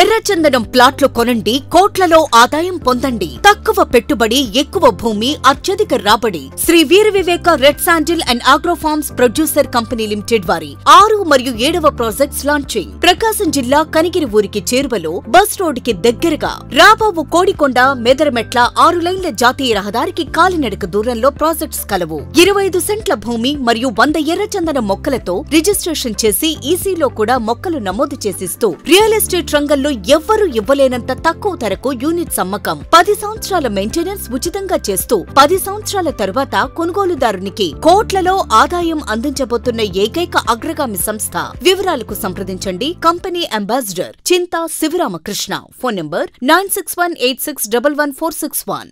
ఎర్రచందనం ప్లాట్లు కొనండి కోట్లలో ఆదాయం పొందండి తక్కువ పెట్టుబడి ఎక్కువ భూమి అత్యధిక రాబడి Shri Veera Viveka red sandal and agro farms producer company limited వారి ఆరు మరియు ఏడవ ప్రాజెక్ట్స్ లాంచింగ్ ప్రకాశం జిల్లా కనిగిరి ఊరికి చేరువలో బస్ రోడ్డుకి దగ్గరగా రాబాబు కోడికొండ మెదరమెట్ల ఆరు లైన్ల జాతీయ రహదారికి కాలినడక దూరంలో ప్రాజెక్ట్స్ కలవు ఇరవై ఐదు సెంట్ల భూమి మరియు వంద ఎర్రచందనం మొక్కలతో రిజిస్ట్రేషన్ చేసి ఈసీలో కూడా మొక్కలు నమోదు చేసిస్తూ రియల్ ఎస్టేట్ రంగ రంగంలో ఎవ్వరూ ఇవ్వలేనంత తక్కువ ధరకు యూనిట్స్ అమ్మకం పది సంవత్సరాల మెయింటెనెన్స్ ఉచితంగా చేస్తూ పది సంవత్సరాల తరువాత కొనుగోలుదారునికి కోట్లలో ఆదాయం అందించబోతున్న ఏకైక అగ్రగామి సంస్థ వివరాలకు సంప్రదించండి company ambassador Chinta Sivaramakrishna phone number nine six one eight six double one four six one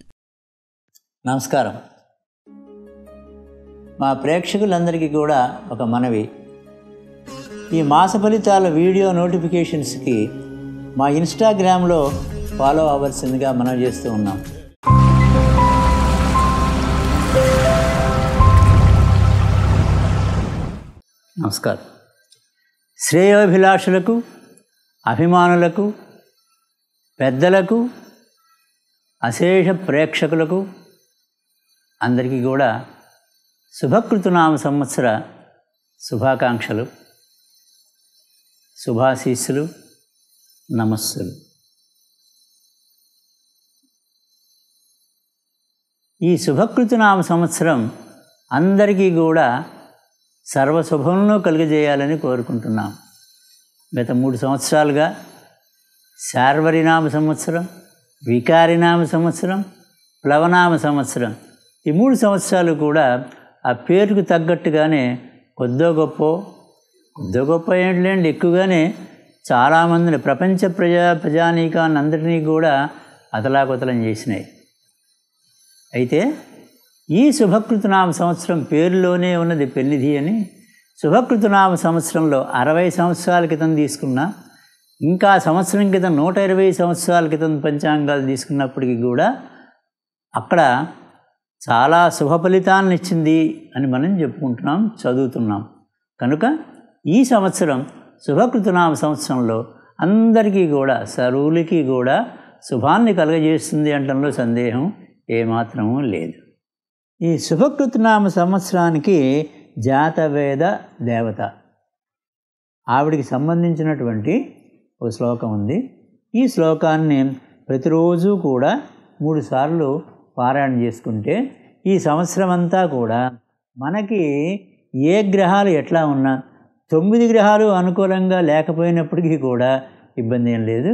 నమస్కారం మా ప్రేక్షకులందరికీ కూడా ఒక మనవి ఈ మాస ఫలితాల వీడియో నోటిఫికేషన్స్కి మా ఇన్స్టాగ్రామ్లో ఫాలో అవ్వాల్సిందిగా మనం చేస్తూ ఉన్నాం నమస్కారం శ్రేయోభిలాషులకు అభిమానులకు పెద్దలకు అశేష ప్రేక్షకులకు అందరికీ కూడా శుభకృతునామ సంవత్సర శుభాకాంక్షలు శుభాశీస్సులు నమస్సులు ఈ నామ సంవత్సరం అందరికీ కూడా సర్వశుభంలో కలిగజేయాలని కోరుకుంటున్నాం గత మూడు సంవత్సరాలుగా శార్వరినామ సంవత్సరం వికారినామ సంవత్సరం ప్లవనామ సంవత్సరం ఈ మూడు సంవత్సరాలు కూడా ఆ పేరుకు తగ్గట్టుగానే కొద్దో గొప్ప కొద్దో గొప్ప ఏంటి లేండి ఎక్కువగానే చాలామందిని ప్రపంచ ప్రజా ప్రజానీకాన్ని అందరినీ కూడా అతలాకుతలం చేసినాయి అయితే ఈ శుభకృతనామ సంవత్సరం పేరులోనే ఉన్నది పెన్నిధి అని శుభకృతనామ సంవత్సరంలో అరవై సంవత్సరాల క్రితం తీసుకున్న ఇంకా సంవత్సరం క్రితం నూట ఇరవై సంవత్సరాల క్రితం పంచాంగాలు తీసుకున్నప్పటికీ కూడా అక్కడ చాలా శుభ ఫలితాన్ని ఇచ్చింది అని మనం చెప్పుకుంటున్నాం చదువుతున్నాం కనుక ఈ సంవత్సరం శుభకృతనామ సంవత్సరంలో అందరికీ కూడా సరువులకి కూడా శుభాన్ని కలగజేస్తుంది అంటంలో సందేహం ఏమాత్రము లేదు ఈ శుభకృతనామ సంవత్సరానికి జాతవేద దేవత ఆవిడికి సంబంధించినటువంటి ఓ శ్లోకం ఉంది ఈ శ్లోకాన్ని ప్రతిరోజు కూడా మూడు సార్లు పారాయణ చేసుకుంటే ఈ సంవత్సరం అంతా కూడా మనకి ఏ గ్రహాలు ఎట్లా ఉన్నా తొమ్మిది గ్రహాలు అనుకూలంగా లేకపోయినప్పటికీ కూడా ఇబ్బంది ఏం లేదు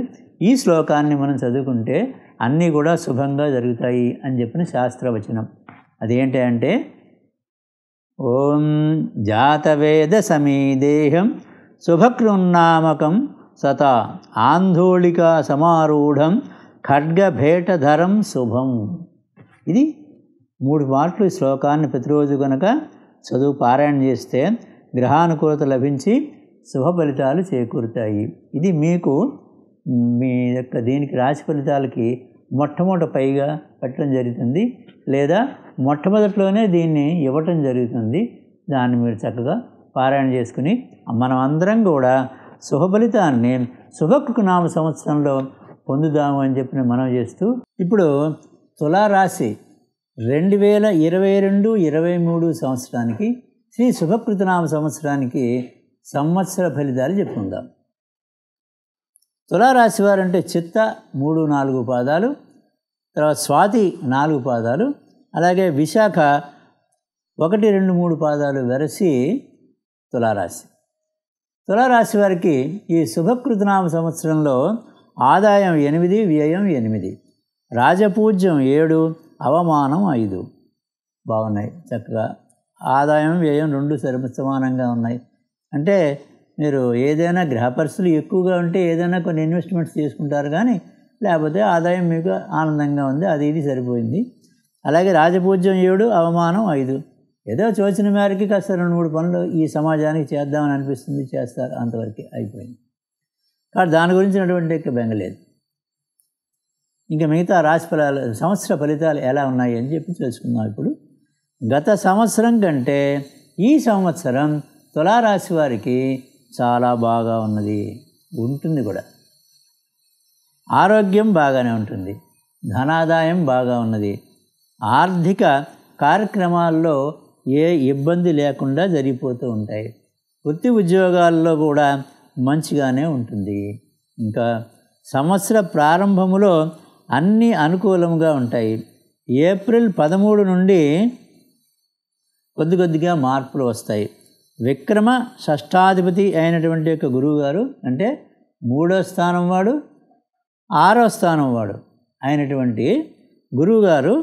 ఈ శ్లోకాన్ని మనం చదువుకుంటే అన్నీ కూడా శుభంగా జరుగుతాయి అని చెప్పిన శాస్త్రవచనం అదేంటి అంటే ఓం జాతవేద దేహం శుభకృన్నామకం సత ఆంధోళిక సమారూఢం ఖడ్గభేటధరం శుభం ఇది మూడు మార్కులు శ్లోకాన్ని ప్రతిరోజు కనుక చదువు పారాయణ చేస్తే గ్రహానుకూలత లభించి శుభ ఫలితాలు చేకూరుతాయి ఇది మీకు మీ యొక్క దీనికి రాశి ఫలితాలకి మొట్టమొదట పైగా పెట్టడం జరుగుతుంది లేదా మొట్టమొదట్లోనే దీన్ని ఇవ్వటం జరుగుతుంది దాన్ని మీరు చక్కగా పారాయణ చేసుకుని మనం అందరం కూడా శుభఫలితాన్ని శుభకు నామ సంవత్సరంలో పొందుదాము అని చెప్పిన మనం చేస్తూ ఇప్పుడు తులారాశి రెండు వేల ఇరవై రెండు ఇరవై మూడు సంవత్సరానికి శ్రీ శుభకృతనామ సంవత్సరానికి సంవత్సర ఫలితాలు చెప్పుకుందాం తులారాశి అంటే చిత్త మూడు నాలుగు పాదాలు తర్వాత స్వాతి నాలుగు పాదాలు అలాగే విశాఖ ఒకటి రెండు మూడు పాదాలు వెరసి తులారాశి తులారాశి వారికి ఈ శుభకృతనామ సంవత్సరంలో ఆదాయం ఎనిమిది వ్యయం ఎనిమిది రాజపూజ్యం ఏడు అవమానం ఐదు బాగున్నాయి చక్కగా ఆదాయం వ్యయం రెండు సమానంగా ఉన్నాయి అంటే మీరు ఏదైనా గ్రహ పరిస్థితులు ఎక్కువగా ఉంటే ఏదైనా కొన్ని ఇన్వెస్ట్మెంట్స్ చేసుకుంటారు కానీ లేకపోతే ఆదాయం మీకు ఆనందంగా ఉంది అది ఇది సరిపోయింది అలాగే రాజపూజ్యం ఏడు అవమానం ఐదు ఏదో చోచిన మేరకి కాస్త రెండు మూడు పనులు ఈ సమాజానికి చేద్దామని అనిపిస్తుంది చేస్తారు అంతవరకు అయిపోయింది కాబట్టి దాని గురించినటువంటి బెంగలేదు ఇంకా మిగతా రాశి ఫలాలు సంవత్సర ఫలితాలు ఎలా ఉన్నాయి అని చెప్పి తెలుసుకుందాం ఇప్పుడు గత సంవత్సరం కంటే ఈ సంవత్సరం తులారాశి వారికి చాలా బాగా ఉన్నది ఉంటుంది కూడా ఆరోగ్యం బాగానే ఉంటుంది ధనాదాయం బాగా ఉన్నది ఆర్థిక కార్యక్రమాల్లో ఏ ఇబ్బంది లేకుండా జరిగిపోతూ ఉంటాయి వృత్తి ఉద్యోగాల్లో కూడా మంచిగానే ఉంటుంది ఇంకా సంవత్సర ప్రారంభములో అన్నీ అనుకూలంగా ఉంటాయి ఏప్రిల్ పదమూడు నుండి కొద్ది కొద్దిగా మార్పులు వస్తాయి విక్రమ షష్టాధిపతి అయినటువంటి యొక్క గురువు గారు అంటే మూడో స్థానం వాడు ఆరో స్థానం వాడు అయినటువంటి గురువుగారు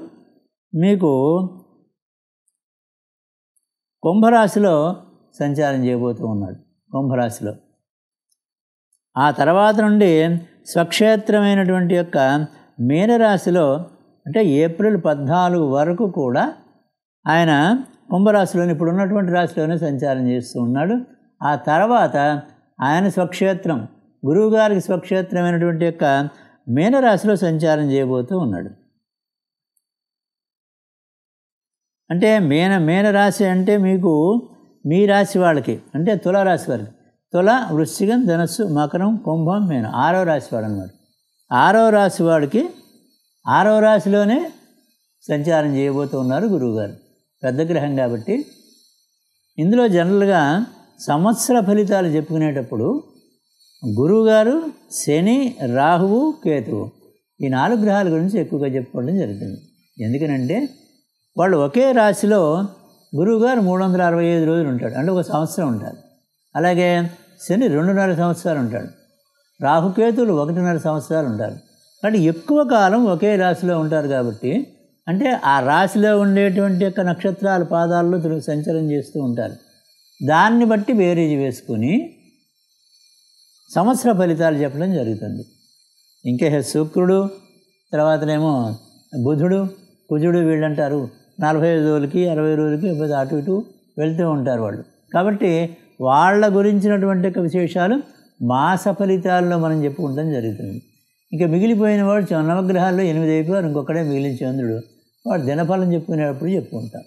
మీకు కుంభరాశిలో సంచారం చేయబోతూ ఉన్నాడు కుంభరాశిలో ఆ తర్వాత నుండి స్వక్షేత్రమైనటువంటి యొక్క మీనరాశిలో అంటే ఏప్రిల్ పద్నాలుగు వరకు కూడా ఆయన కుంభరాశిలోని ఇప్పుడు ఉన్నటువంటి రాశిలోనే సంచారం చేస్తూ ఉన్నాడు ఆ తర్వాత ఆయన స్వక్షేత్రం గురువుగారికి స్వక్షేత్రమైనటువంటి యొక్క మీనరాశిలో సంచారం చేయబోతూ ఉన్నాడు అంటే మీన మీనరాశి అంటే మీకు మీ రాశి వాళ్ళకి అంటే తులారాశి వారికి తుల వృశ్చికం ధనస్సు మకరం కుంభం మీన ఆరో రాశి వాడు అనమాట ఆరో రాశి వాడికి ఆరో రాశిలోనే సంచారం చేయబోతూ ఉన్నారు గురువుగారు పెద్ద గ్రహం కాబట్టి ఇందులో జనరల్గా సంవత్సర ఫలితాలు చెప్పుకునేటప్పుడు గురువుగారు శని రాహువు కేతువు ఈ నాలుగు గ్రహాల గురించి ఎక్కువగా చెప్పుకోవడం జరుగుతుంది ఎందుకనంటే వాళ్ళు ఒకే రాశిలో గురువుగారు మూడు వందల అరవై ఐదు రోజులు ఉంటాడు అంటే ఒక సంవత్సరం ఉంటారు అలాగే శని రెండున్నర సంవత్సరాలు ఉంటాడు రాహుకేతువులు ఒకటిన్నర సంవత్సరాలు ఉంటారు అంటే ఎక్కువ కాలం ఒకే రాశిలో ఉంటారు కాబట్టి అంటే ఆ రాశిలో ఉండేటువంటి యొక్క నక్షత్రాల పాదాల్లో సంచలనం చేస్తూ ఉంటారు దాన్ని బట్టి బేరేజ్ వేసుకొని సంవత్సర ఫలితాలు చెప్పడం జరుగుతుంది ఇంకా శుక్రుడు తర్వాతనేమో బుధుడు కుజుడు వీళ్ళంటారు నలభై ఐదు రోజులకి అరవై రోజులకి అటు ఇటు వెళ్తూ ఉంటారు వాళ్ళు కాబట్టి వాళ్ళ గురించినటువంటి విశేషాలు మాస ఫలితాల్లో మనం చెప్పుకుంటాం జరుగుతుంది ఇంకా మిగిలిపోయిన వాడు నవగ్రహాల్లో ఎనిమిది అయిపోయారు ఇంకొకడే మిగిలిన చంద్రుడు వాడు దినఫలం చెప్పుకునేటప్పుడు చెప్పుకుంటాం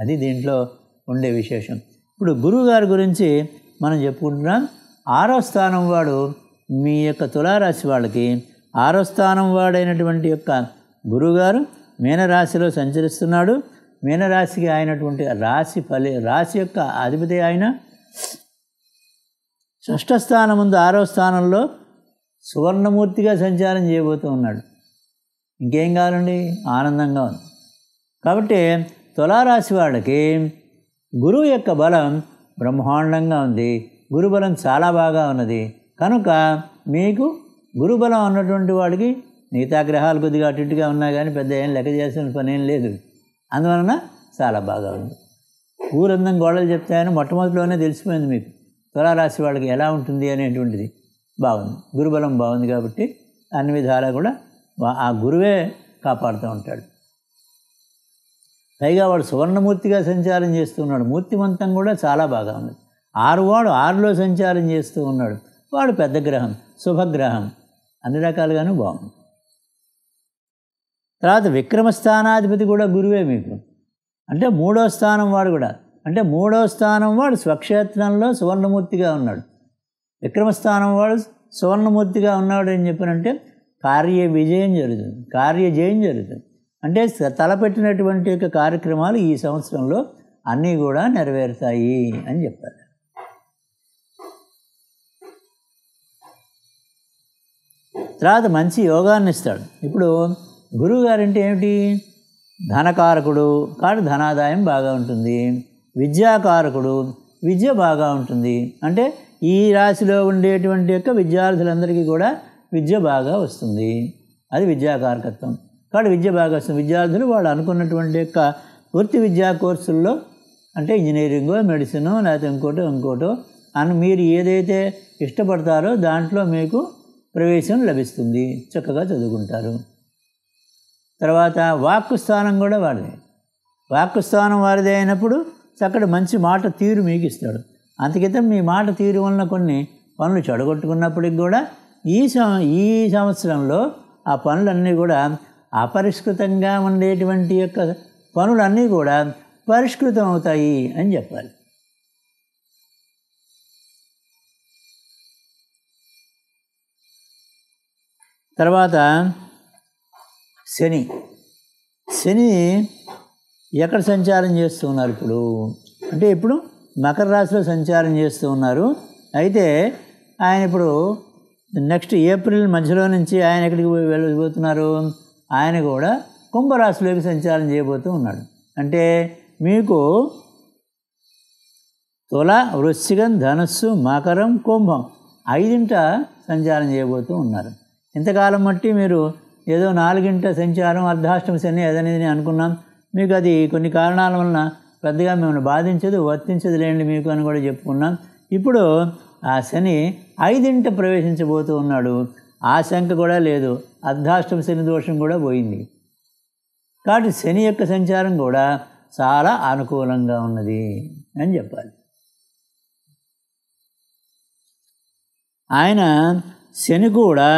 అది దీంట్లో ఉండే విశేషం ఇప్పుడు గురువుగారి గురించి మనం చెప్పుకుంటున్నాం ఆరో స్థానం వాడు మీ యొక్క తులారాశి వాళ్ళకి ఆరో స్థానం వాడైనటువంటి యొక్క గురువుగారు మీనరాశిలో సంచరిస్తున్నాడు మీనరాశికి అయినటువంటి రాశి ఫలి రాశి యొక్క అధిపతి ఆయన షష్ఠ స్థానం ముందు ఆరో స్థానంలో సువర్ణమూర్తిగా సంచారం చేయబోతూ ఉన్నాడు ఇంకేం కావాలండి ఆనందంగా ఉంది కాబట్టి తులారాశి వాళ్ళకి గురువు యొక్క బలం బ్రహ్మాండంగా ఉంది గురుబలం చాలా బాగా ఉన్నది కనుక మీకు గురుబలం ఉన్నటువంటి వాడికి మిగతా గ్రహాలు కొద్దిగా అటుగా ఉన్నా కానీ పెద్ద ఏం లెక్క చేసిన పని ఏం లేదు అందువలన చాలా బాగా ఉంది ఊరందం గోడలు చెప్తాయని మొట్టమొదటిలోనే తెలిసిపోయింది మీకు తులారాశి వాళ్ళకి ఎలా ఉంటుంది అనేటువంటిది బాగుంది గురుబలం బాగుంది కాబట్టి అన్ని విధాలా కూడా ఆ గురువే కాపాడుతూ ఉంటాడు పైగా వాడు సువర్ణమూర్తిగా సంచారం చేస్తూ ఉన్నాడు మూర్తిమంతం కూడా చాలా బాగా ఉంది ఆరు వాడు ఆరులో సంచారం చేస్తూ ఉన్నాడు వాడు పెద్ద గ్రహం శుభగ్రహం అన్ని రకాలుగాను బాగుంది తర్వాత విక్రమస్థానాధిపతి కూడా గురువే మీకు అంటే మూడో స్థానం వాడు కూడా అంటే మూడో స్థానం వాడు స్వక్షేత్రంలో సువర్ణమూర్తిగా ఉన్నాడు విక్రమస్థానం వాడు సువర్ణమూర్తిగా ఉన్నాడు అని చెప్పినంటే కార్య విజయం జరుగుతుంది కార్య జయం జరుగుతుంది అంటే తలపెట్టినటువంటి యొక్క కార్యక్రమాలు ఈ సంవత్సరంలో అన్నీ కూడా నెరవేరుతాయి అని చెప్పారు తర్వాత మంచి యోగాన్ని ఇస్తాడు ఇప్పుడు గురువు గారంటే ఏమిటి ధనకారకుడు కాడు ధనాదాయం బాగా ఉంటుంది విద్యాకారకుడు విద్య బాగా ఉంటుంది అంటే ఈ రాశిలో ఉండేటువంటి యొక్క విద్యార్థులందరికీ కూడా విద్య బాగా వస్తుంది అది విద్యాకారకత్వం కాబట్టి విద్య బాగా విద్యార్థులు వాళ్ళు అనుకున్నటువంటి యొక్క వృత్తి విద్యా కోర్సుల్లో అంటే ఇంజనీరింగ్ మెడిసినో లేకపోతే ఇంకోటో ఇంకోటో అని మీరు ఏదైతే ఇష్టపడతారో దాంట్లో మీకు ప్రవేశం లభిస్తుంది చక్కగా చదువుకుంటారు తర్వాత వాక్కు స్థానం కూడా వాడిదే వాక్కు స్థానం వారిదే అయినప్పుడు చక్కటి మంచి మాట తీరు మీకు ఇస్తాడు అందుకితం మీ మాట తీరు వలన కొన్ని పనులు చెడగొట్టుకున్నప్పటికి కూడా ఈ ఈ సంవత్సరంలో ఆ పనులన్నీ కూడా అపరిష్కృతంగా ఉండేటువంటి యొక్క పనులన్నీ కూడా పరిష్కృతం అవుతాయి అని చెప్పాలి తర్వాత శని శని ఎక్కడ సంచారం చేస్తూ ఉన్నారు ఇప్పుడు అంటే ఇప్పుడు మకర రాశిలో సంచారం చేస్తూ ఉన్నారు అయితే ఆయన ఇప్పుడు నెక్స్ట్ ఏప్రిల్ మధ్యలో నుంచి ఆయన ఎక్కడికి వెళ్ళిపోతున్నారు ఆయన కూడా కుంభరాశిలోకి సంచారం చేయబోతూ ఉన్నాడు అంటే మీకు తుల వృశ్చికం ధనస్సు మకరం కుంభం ఐదింట సంచారం చేయబోతూ ఉన్నారు ఇంతకాలం మట్టి మీరు ఏదో నాలుగింట సంచారం అర్ధాష్టమ శని ఏదనేది అనుకున్నాం మీకు అది కొన్ని కారణాల వలన పెద్దగా మిమ్మల్ని బాధించదు వర్తించదు లేండి మీకు అని కూడా చెప్పుకున్నాం ఇప్పుడు ఆ శని ఐదింట ప్రవేశించబోతూ ఉన్నాడు ఆశంక కూడా లేదు అర్ధాష్టమ శని దోషం కూడా పోయింది కాబట్టి శని యొక్క సంచారం కూడా చాలా అనుకూలంగా ఉన్నది అని చెప్పాలి ఆయన శని కూడా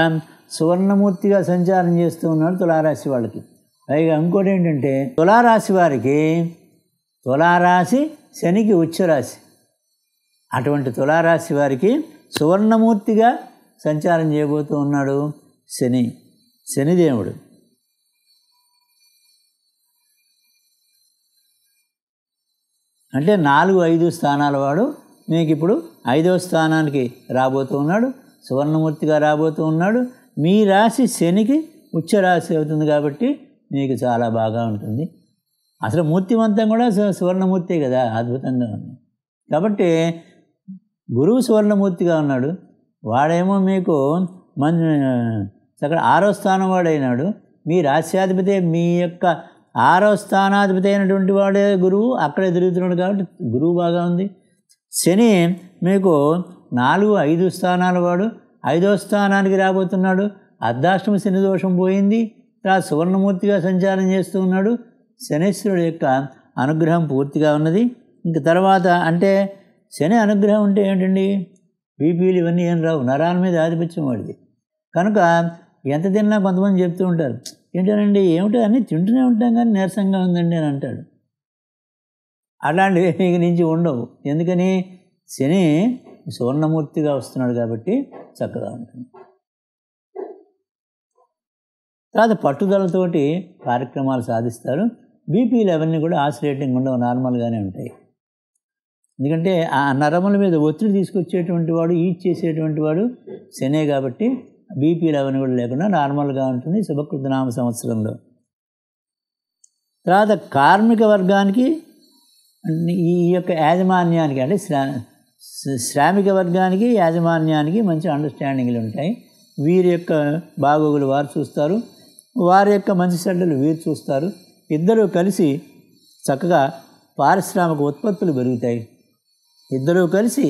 సువర్ణమూర్తిగా సంచారం చేస్తూ ఉన్నాడు తులారాశి వాళ్ళకి పైగా ఇంకోటి ఏంటంటే తులారాశి వారికి తులారాశి శనికి ఉచ్చరాశి అటువంటి తులారాశి వారికి సువర్ణమూర్తిగా సంచారం చేయబోతూ ఉన్నాడు శని శనిదేవుడు అంటే నాలుగు ఐదు స్థానాల వాడు మీకు ఇప్పుడు ఐదవ స్థానానికి రాబోతూ ఉన్నాడు సువర్ణమూర్తిగా రాబోతూ ఉన్నాడు మీ రాశి శనికి ఉచ్చ రాశి అవుతుంది కాబట్టి మీకు చాలా బాగా ఉంటుంది అసలు మూర్తివంతం కూడా సువర్ణమూర్తి కదా అద్భుతంగా ఉంది కాబట్టి గురువు సువర్ణమూర్తిగా ఉన్నాడు వాడేమో మీకు మన్ అక్కడ ఆరో స్థానం వాడైనాడు మీ రాస్యాధిపతి మీ యొక్క ఆరో స్థానాధిపతి అయినటువంటి వాడే గురువు అక్కడే తిరుగుతున్నాడు కాబట్టి గురువు బాగా ఉంది శని మీకు నాలుగు ఐదు స్థానాల వాడు ఐదో స్థానానికి రాబోతున్నాడు అర్ధాష్టమ శని దోషం పోయింది ఆ సువర్ణమూర్తిగా సంచారం చేస్తూ ఉన్నాడు శనీశ్వరుడు యొక్క అనుగ్రహం పూర్తిగా ఉన్నది ఇంక తర్వాత అంటే శని అనుగ్రహం ఉంటే ఏంటండి బీపీలు ఇవన్నీ ఏం రావు నరాల మీద ఆధిపత్యం వాడిది కనుక ఎంత తిన్నా కొంతమంది చెప్తూ ఉంటారు ఏంటనండి ఏమిటో అన్నీ తింటూనే ఉంటాం కానీ నీరసంగా ఉందండి అని అంటాడు అలాంటివి ఇక నుంచి ఉండవు ఎందుకని శని సువర్ణమూర్తిగా వస్తున్నాడు కాబట్టి చక్కగా ఉంటుంది తర్వాత పట్టుదలతోటి కార్యక్రమాలు సాధిస్తారు బీపీలు అవన్నీ కూడా ఆసిలేటింగ్ ఉండవు నార్మల్గానే ఉంటాయి ఎందుకంటే ఆ నరముల మీద ఒత్తిడి తీసుకొచ్చేటువంటి వాడు ఈట్ చేసేటువంటి వాడు శనే కాబట్టి బీపీ లెవెన్ కూడా లేకుండా నార్మల్గా ఉంటుంది శుభకృతనామ సంవత్సరంలో తర్వాత కార్మిక వర్గానికి ఈ యొక్క యాజమాన్యానికి అంటే శ్రా శ్రామిక వర్గానికి యాజమాన్యానికి మంచి అండర్స్టాండింగ్లు ఉంటాయి వీరి యొక్క బాగోగులు వారు చూస్తారు వారి యొక్క మంచి చెడ్డలు వీరు చూస్తారు ఇద్దరూ కలిసి చక్కగా పారిశ్రామిక ఉత్పత్తులు పెరుగుతాయి ఇద్దరూ కలిసి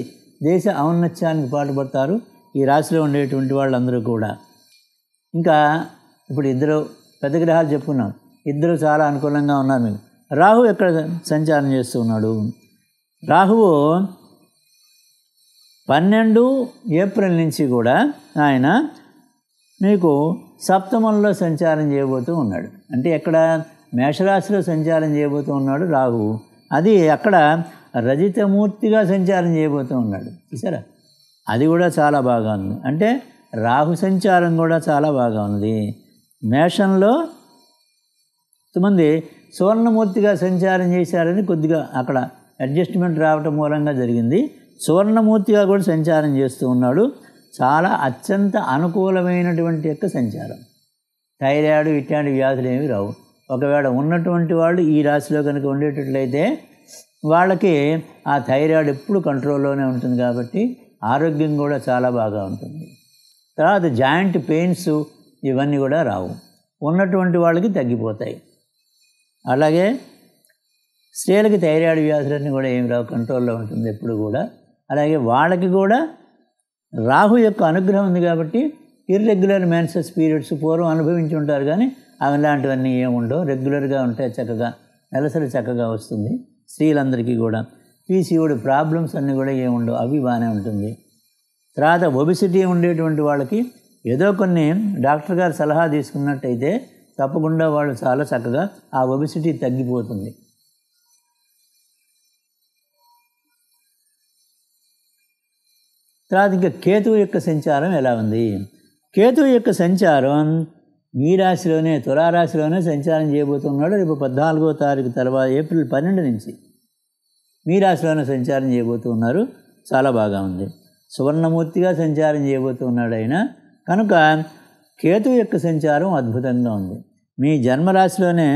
దేశ ఔన్నత్యానికి పాటుపడతారు ఈ రాశిలో ఉండేటువంటి వాళ్ళందరూ కూడా ఇంకా ఇప్పుడు ఇద్దరు పెద్ద గ్రహాలు చెప్పుకున్నాం ఇద్దరు చాలా అనుకూలంగా ఉన్నారు మీకు రాహు ఎక్కడ సంచారం చేస్తూ ఉన్నాడు రాహువు పన్నెండు ఏప్రిల్ నుంచి కూడా ఆయన మీకు సప్తమంలో సంచారం చేయబోతూ ఉన్నాడు అంటే ఎక్కడ మేషరాశిలో సంచారం చేయబోతూ ఉన్నాడు రాహువు అది అక్కడ రజితమూర్తిగా సంచారం చేయబోతూ ఉన్నాడు చూసారా అది కూడా చాలా బాగా ఉంది అంటే రాహు సంచారం కూడా చాలా బాగా ఉంది మేషంలో కొంతమంది సువర్ణమూర్తిగా సంచారం చేశారని కొద్దిగా అక్కడ అడ్జస్ట్మెంట్ రావటం మూలంగా జరిగింది సువర్ణమూర్తిగా కూడా సంచారం చేస్తూ ఉన్నాడు చాలా అత్యంత అనుకూలమైనటువంటి యొక్క సంచారం థైరాయిడ్ ఇట్లాంటి వ్యాధులు ఏమి రావు ఒకవేళ ఉన్నటువంటి వాళ్ళు ఈ రాశిలో కనుక ఉండేటట్లయితే వాళ్ళకి ఆ థైరాయిడ్ ఎప్పుడు కంట్రోల్లోనే ఉంటుంది కాబట్టి ఆరోగ్యం కూడా చాలా బాగా ఉంటుంది తర్వాత జాయింట్ పెయిన్స్ ఇవన్నీ కూడా రావు ఉన్నటువంటి వాళ్ళకి తగ్గిపోతాయి అలాగే స్త్రీలకి థైరాయిడ్ వ్యాధులన్నీ కూడా ఏమి రావు కంట్రోల్లో ఉంటుంది ఎప్పుడు కూడా అలాగే వాళ్ళకి కూడా రాహు యొక్క అనుగ్రహం ఉంది కాబట్టి ఇర్రెగ్యులర్ మెన్సెస్ పీరియడ్స్ పూర్వం అనుభవించి ఉంటారు కానీ అవి లాంటివన్నీ ఏముండవు రెగ్యులర్గా ఉంటే చక్కగా నెలసరి చక్కగా వస్తుంది స్త్రీలందరికీ కూడా పీసీఓడి ప్రాబ్లమ్స్ అన్నీ కూడా ఏముండవు అవి బాగానే ఉంటుంది తర్వాత ఒబిసిటీ ఉండేటువంటి వాళ్ళకి ఏదో కొన్ని డాక్టర్ గారు సలహా తీసుకున్నట్టయితే తప్పకుండా వాళ్ళు చాలా చక్కగా ఆ ఒబిసిటీ తగ్గిపోతుంది తర్వాత ఇంకా కేతువు యొక్క సంచారం ఎలా ఉంది కేతువు యొక్క సంచారం మీ రాశిలోనే తులారాశిలోనే సంచారం చేయబోతున్నాడు రేపు పద్నాలుగో తారీఖు తర్వాత ఏప్రిల్ పన్నెండు నుంచి మీ రాశిలోనే సంచారం ఉన్నారు చాలా బాగా ఉంది సువర్ణమూర్తిగా సంచారం చేయబోతున్నాడు ఆయన కనుక కేతు యొక్క సంచారం అద్భుతంగా ఉంది మీ జన్మరాశిలోనే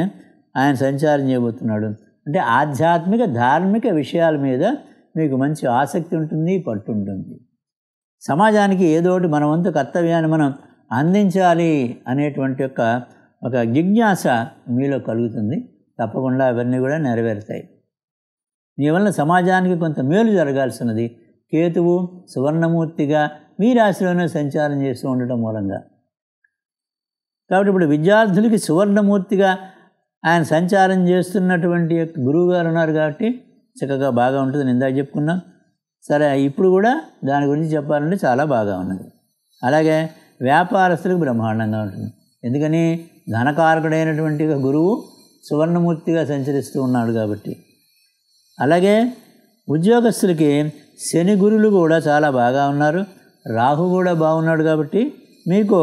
ఆయన సంచారం చేయబోతున్నాడు అంటే ఆధ్యాత్మిక ధార్మిక విషయాల మీద మీకు మంచి ఆసక్తి ఉంటుంది పట్టుంటుంది సమాజానికి ఏదోటి మనవంతు కర్తవ్యాన్ని మనం అందించాలి అనేటువంటి యొక్క ఒక జిజ్ఞాస మీలో కలుగుతుంది తప్పకుండా అవన్నీ కూడా నెరవేరుతాయి మీ వల్ల సమాజానికి కొంత మేలు జరగాల్సినది కేతువు సువర్ణమూర్తిగా మీ రాశిలోనే సంచారం చేస్తూ ఉండటం మూలంగా కాబట్టి ఇప్పుడు విద్యార్థులకి సువర్ణమూర్తిగా ఆయన సంచారం చేస్తున్నటువంటి గురువు గారు ఉన్నారు కాబట్టి చక్కగా బాగా ఉంటుంది ఇందాక చెప్పుకున్నాం సరే ఇప్పుడు కూడా దాని గురించి చెప్పాలంటే చాలా బాగా ఉన్నది అలాగే వ్యాపారస్తులకు బ్రహ్మాండంగా ఉంటుంది ఎందుకని ధనకారకుడైనటువంటి గురువు సువర్ణమూర్తిగా సంచరిస్తూ ఉన్నాడు కాబట్టి అలాగే ఉద్యోగస్తులకి శని గురులు కూడా చాలా బాగా ఉన్నారు రాహు కూడా బాగున్నాడు కాబట్టి మీకు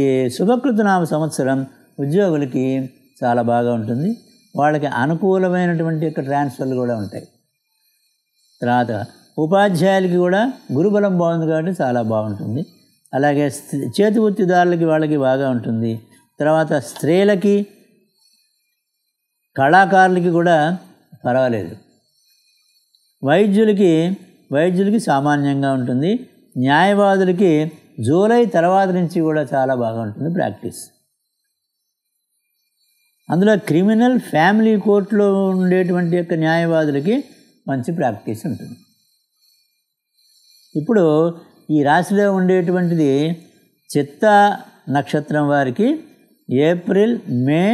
ఈ శుభకృతనామ సంవత్సరం ఉద్యోగులకి చాలా బాగా ఉంటుంది వాళ్ళకి అనుకూలమైనటువంటి యొక్క ట్రాన్స్ఫర్లు కూడా ఉంటాయి తర్వాత ఉపాధ్యాయులకి కూడా గురుబలం బాగుంది కాబట్టి చాలా బాగుంటుంది అలాగే చేతి వృత్తిదారులకి వాళ్ళకి బాగా ఉంటుంది తర్వాత స్త్రీలకి కళాకారులకి కూడా పర్వాలేదు వైద్యులకి వైద్యులకి సామాన్యంగా ఉంటుంది న్యాయవాదులకి జూలై తర్వాత నుంచి కూడా చాలా బాగా ఉంటుంది ప్రాక్టీస్ అందులో క్రిమినల్ ఫ్యామిలీ కోర్టులో ఉండేటువంటి యొక్క న్యాయవాదులకి మంచి ప్రాక్టీస్ ఉంటుంది ఇప్పుడు ఈ రాశిలో ఉండేటువంటిది చిత్త నక్షత్రం వారికి April May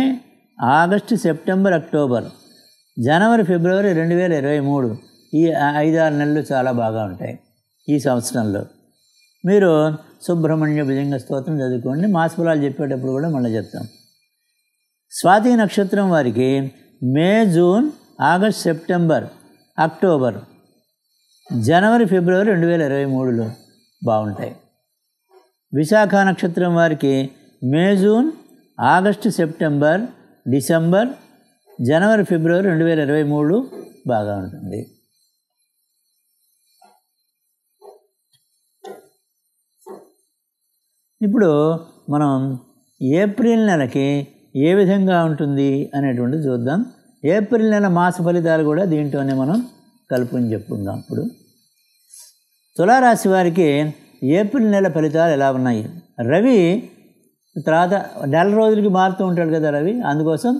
August September October జనవరి ఫిబ్రవరి రెండు వేల ఇరవై మూడు ఈ ఐదారు నెలలు చాలా బాగా ఉంటాయి ఈ సంవత్సరంలో మీరు సుబ్రహ్మణ్య భుజంగ స్తోత్రం చదువుకోండి మాసఫలాలు చెప్పేటప్పుడు కూడా మళ్ళీ చెప్తాం స్వాతి నక్షత్రం వారికి May June August September October జనవరి ఫిబ్రవరి రెండు వేల ఇరవై మూడులో బాగుంటాయి విశాఖ నక్షత్రం వారికి May June August September December జనవరి ఫిబ్రవరి రెండు వేల ఇరవై మూడు బాగా ఉంటుంది ఇప్పుడు మనం ఏప్రిల్ నెలకి ఏ విధంగా ఉంటుంది అనేటువంటిది చూద్దాం ఏప్రిల్ నెల మాస ఫలితాలు కూడా దీంట్లోనే మనం కలుపుని చెప్పుకుందాం ఇప్పుడు తులారాశి వారికి ఏప్రిల్ నెల ఫలితాలు ఎలా ఉన్నాయి రవి తర్వాత నెల రోజులకి మారుతూ ఉంటాడు కదా రవి అందుకోసం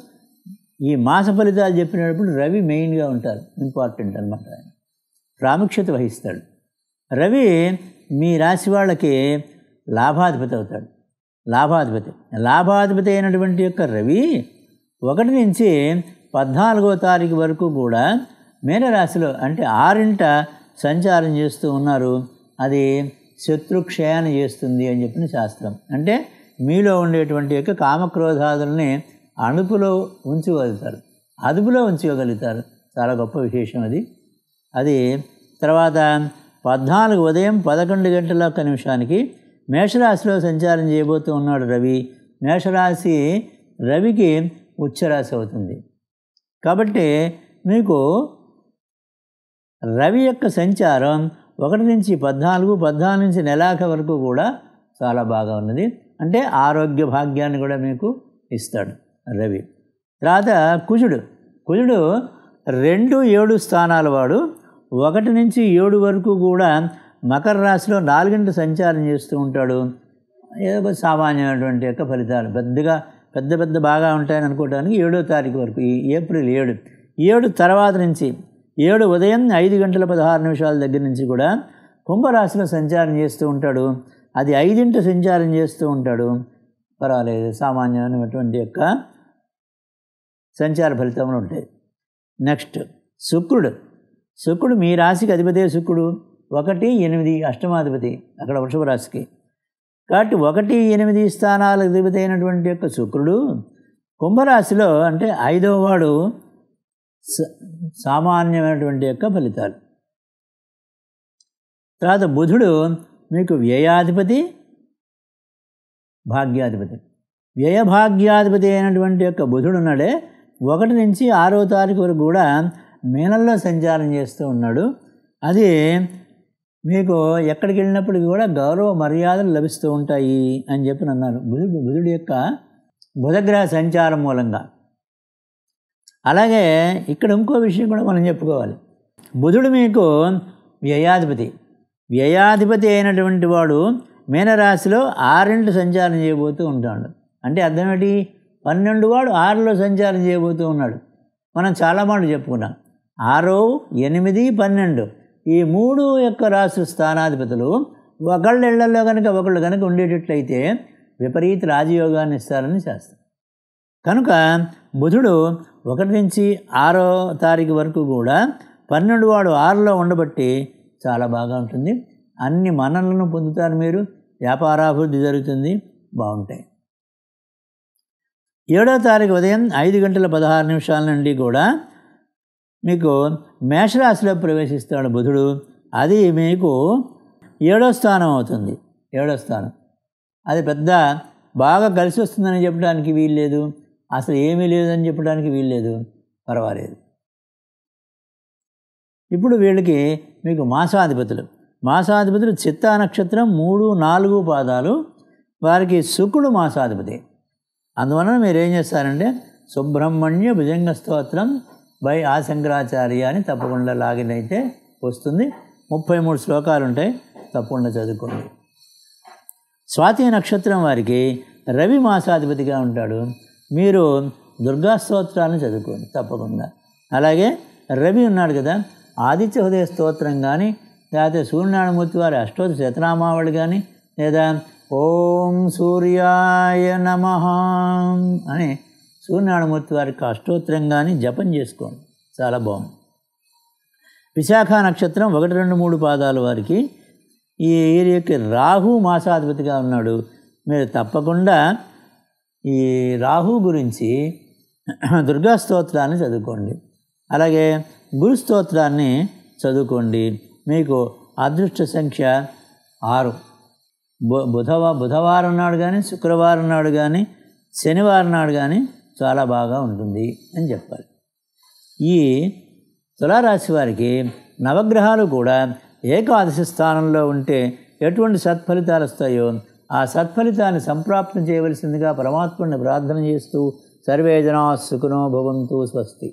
ఈ మాస ఫలితాలు చెప్పినప్పుడు రవి మెయిన్గా ఉంటారు ఇంపార్టెంట్ అనమాట ఆయన ప్రాముఖ్యత వహిస్తాడు రవి మీ రాశి వాళ్ళకి లాభాధిపతి అవుతాడు లాభాధిపతి లాభాధిపతి అయినటువంటి యొక్క రవి ఒకటి నుంచి పద్నాలుగో తారీఖు వరకు కూడా మీనరాశిలో అంటే ఆరింట సంచారం చేస్తూ ఉన్నారు అది శత్రు క్షయాన్ని చేస్తుంది అని చెప్పిన శాస్త్రం అంటే మీలో ఉండేటువంటి యొక్క కామక్రోధాదుల్ని అణుపులో ఉంచగలుగుతారు అదుపులో ఉంచగలుగుతారు చాలా గొప్ప విశేషం అది అది తర్వాత పద్నాలుగు ఉదయం పదకొండు గంటల ఒక్క నిమిషానికి మేషరాశిలో సంచారం చేయబోతూ ఉన్నాడు రవి మేషరాశి రవికి ఉచ్చరాశి అవుతుంది కాబట్టి మీకు రవి యొక్క సంచారం ఒకటి నుంచి పద్నాలుగు పద్నాలుగు నుంచి నెలాఖ వరకు కూడా చాలా బాగా ఉన్నది అంటే ఆరోగ్య భాగ్యాన్ని కూడా మీకు ఇస్తాడు రవి తర్వాత కుజుడు కుజుడు రెండు ఏడు స్థానాల వాడు ఒకటి నుంచి ఏడు వరకు కూడా మకర రాశిలో నాలుగింటి సంచారం చేస్తూ ఉంటాడు ఏదో సామాన్యమైనటువంటి యొక్క ఫలితాలు పెద్దగా పెద్ద పెద్ద బాగా ఉంటాయని అనుకోవడానికి ఏడో తారీఖు వరకు ఈ ఏప్రిల్ ఏడు ఏడు తర్వాత నుంచి ఏడు ఉదయం ఐదు గంటల పదహారు నిమిషాల దగ్గర నుంచి కూడా కుంభరాశిలో సంచారం చేస్తూ ఉంటాడు అది ఐదింటి సంచారం చేస్తూ ఉంటాడు పర్వాలేదు సామాన్యమైనటువంటి యొక్క సంచార ఫలితములు ఉంటాయి నెక్స్ట్ శుక్రుడు శుక్రుడు మీ రాశికి అధిపతి శుక్రుడు ఒకటి ఎనిమిది అష్టమాధిపతి అక్కడ వృషభ రాశికి కాబట్టి ఒకటి ఎనిమిది స్థానాలకు అధిపతి అయినటువంటి యొక్క శుక్రుడు కుంభరాశిలో అంటే ఐదవ వాడు సామాన్యమైనటువంటి యొక్క ఫలితాలు తర్వాత బుధుడు మీకు వ్యయాధిపతి భాగ్యాధిపతి వ్యయభాగ్యాధిపతి అయినటువంటి యొక్క బుధుడు ఉన్నాడే ఒకటి నుంచి ఆరో తారీఖు వరకు కూడా మీనల్లో సంచారం చేస్తూ ఉన్నాడు అది మీకు ఎక్కడికి వెళ్ళినప్పటికీ కూడా గౌరవ మర్యాదలు లభిస్తూ ఉంటాయి అని చెప్పి అన్నారు బుధుడు బుధుడి యొక్క బుధగ్రహ సంచారం మూలంగా అలాగే ఇక్కడ ఇంకో విషయం కూడా మనం చెప్పుకోవాలి బుధుడు మీకు వ్యయాధిపతి వ్యయాధిపతి అయినటువంటి వాడు మీనరాశిలో ఆరింటి సంచారం చేయబోతూ ఉంటాడు అంటే అర్థం పన్నెండు వాడు ఆరులో సంచారం చేయబోతూ ఉన్నాడు మనం చాలా మాటలు చెప్పుకున్నాం ఆరు ఎనిమిది పన్నెండు ఈ మూడు యొక్క రాసు స్థానాధిపతులు ఒకళ్ళ ఇళ్లలో కనుక ఒకళ్ళు కనుక ఉండేటట్లయితే విపరీత రాజయోగాన్ని ఇస్తారని శాస్త్రం కనుక బుధుడు ఒకటి నుంచి ఆరో తారీఖు వరకు కూడా పన్నెండు వాడు ఆరులో ఉండబట్టి చాలా బాగా ఉంటుంది అన్ని మన్నలను పొందుతారు మీరు వ్యాపారాభివృద్ధి జరుగుతుంది బాగుంటాయి ఏడో తారీఖు ఉదయం ఐదు గంటల పదహారు నిమిషాల నుండి కూడా మీకు మేషరాశిలో ప్రవేశిస్తాడు బుధుడు అది మీకు ఏడో స్థానం అవుతుంది ఏడో స్థానం అది పెద్ద బాగా కలిసి వస్తుందని చెప్పడానికి వీల్లేదు అసలు ఏమీ లేదని చెప్పడానికి వీల్లేదు పర్వాలేదు ఇప్పుడు వీళ్ళకి మీకు మాసాధిపతులు మాసాధిపతులు చిత్త నక్షత్రం మూడు నాలుగు పాదాలు వారికి శుకుడు మాసాధిపతి అందువలన మీరు ఏం చేస్తారంటే సుబ్రహ్మణ్య భుజంగ స్తోత్రం బై ఆ శంకరాచార్య అని తప్పకుండా లాగిన్ అయితే వస్తుంది ముప్పై మూడు శ్లోకాలు ఉంటాయి తప్పకుండా చదువుకోండి స్వాతి నక్షత్రం వారికి రవి మాసాధిపతిగా ఉంటాడు మీరు దుర్గా స్తోత్రాన్ని చదువుకోండి తప్పకుండా అలాగే రవి ఉన్నాడు కదా ఆదిత్య హృదయ స్తోత్రం కానీ లేకపోతే సూర్యనారాయణమూర్తి వారి అష్టోత్ర శతనామావళి కానీ లేదా ఓం సూర్యాయ నమ అని సూర్యనారాయణమూర్తి వారికి అష్టోత్రం కానీ జపం చేసుకోండి చాలా బాగుంది విశాఖ నక్షత్రం ఒకటి రెండు మూడు పాదాల వారికి ఈ ఏరియాకి రాహు మాసాధిపతిగా ఉన్నాడు మీరు తప్పకుండా ఈ రాహు గురించి దుర్గా స్తోత్రాన్ని చదువుకోండి అలాగే గురు స్తోత్రాన్ని చదువుకోండి మీకు అదృష్ట సంఖ్య ఆరు బుధవ బుధవారం నాడు కానీ శుక్రవారం నాడు కానీ శనివారం నాడు కానీ చాలా బాగా ఉంటుంది అని చెప్పాలి ఈ తులారాశి వారికి నవగ్రహాలు కూడా ఏకాదశి స్థానంలో ఉంటే ఎటువంటి సత్ఫలితాలు వస్తాయో ఆ సత్ఫలితాన్ని సంప్రాప్తం చేయవలసిందిగా పరమాత్ముడిని ప్రార్థన చేస్తూ సర్వేజనా జనా సుఖనో భవంతు స్వస్తి